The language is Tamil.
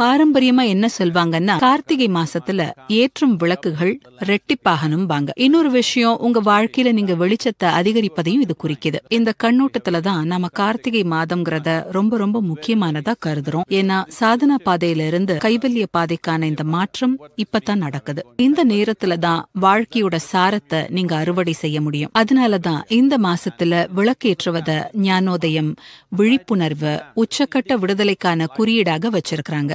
பாரம்பரியமா என்ன சொல்வாங்கன்னா கார்த்திகை மாசத்துல ஏற்றும் விளக்குகள் ரெட்டிப்பாகனும் வாங்க இன்னொரு விஷயம் உங்க வாழ்க்கையில நீங்க வெளிச்சத்தை அதிகரிப்பதையும் இது குறிக்குது இந்த கண்ணோட்டத்துல தான் நாம கார்த்திகை மாதம்ங்கிறத ரொம்ப ரொம்ப முக்கியமானதா கருதுறோம் ஏன்னா சாதனா பாதையில இருந்து கைவல்ய பாதைக்கான இந்த மாற்றம் இப்பதான் நடக்குது இந்த நேரத்துல தான் வாழ்க்கையோட சாரத்தை நீங்க அறுவடை செய்ய முடியும் அதனாலதான் இந்த மாசத்துல விளக்கேற்றுவத ஞானோதயம் விழிப்புணர்வு உச்சக்கட்ட விடுதலைக்கான குறியீடாக வச்சிருக்கிறாங்க